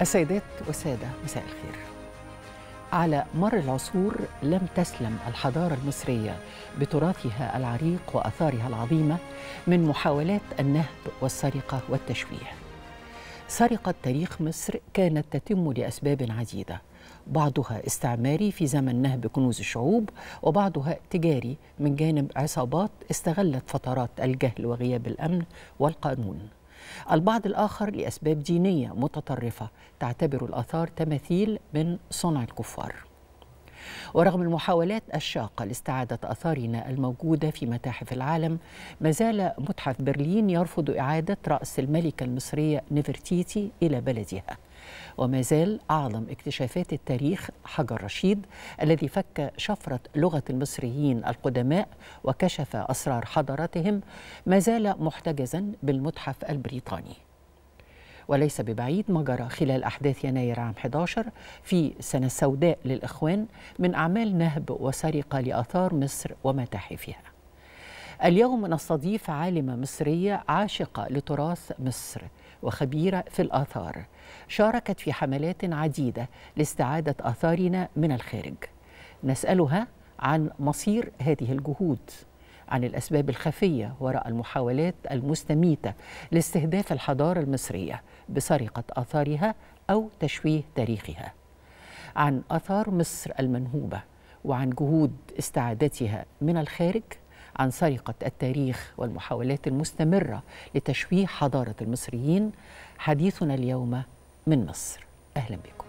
السيدات والسادة مساء الخير على مر العصور لم تسلم الحضارة المصرية بتراثها العريق وأثارها العظيمة من محاولات النهب والسرقة والتشويه سرقة تاريخ مصر كانت تتم لأسباب عديدة بعضها استعماري في زمن نهب كنوز الشعوب وبعضها تجاري من جانب عصابات استغلت فترات الجهل وغياب الأمن والقانون البعض الآخر لأسباب دينية متطرفة تعتبر الآثار تماثيل من صنع الكفار ورغم المحاولات الشاقة لاستعادة أثارنا الموجودة في متاحف العالم ما زال متحف برلين يرفض إعادة رأس الملكة المصرية نفرتيتي إلى بلدها وما زال أعظم اكتشافات التاريخ حجر رشيد الذي فك شفرة لغة المصريين القدماء وكشف أسرار حضارتهم ما زال محتجزا بالمتحف البريطاني وليس ببعيد ما جرى خلال أحداث يناير عام 11 في سنة سوداء للإخوان من أعمال نهب وسرقة لآثار مصر ومتاحفها اليوم نستضيف عالمة مصرية عاشقة لتراث مصر وخبيرة في الآثار شاركت في حملات عديدة لاستعادة آثارنا من الخارج نسألها عن مصير هذه الجهود عن الأسباب الخفية وراء المحاولات المستميتة لاستهداف الحضارة المصرية بسرقة آثارها أو تشويه تاريخها عن آثار مصر المنهوبة وعن جهود استعادتها من الخارج عن سرقة التاريخ والمحاولات المستمرة لتشويه حضارة المصريين حديثنا اليوم من مصر أهلا بكم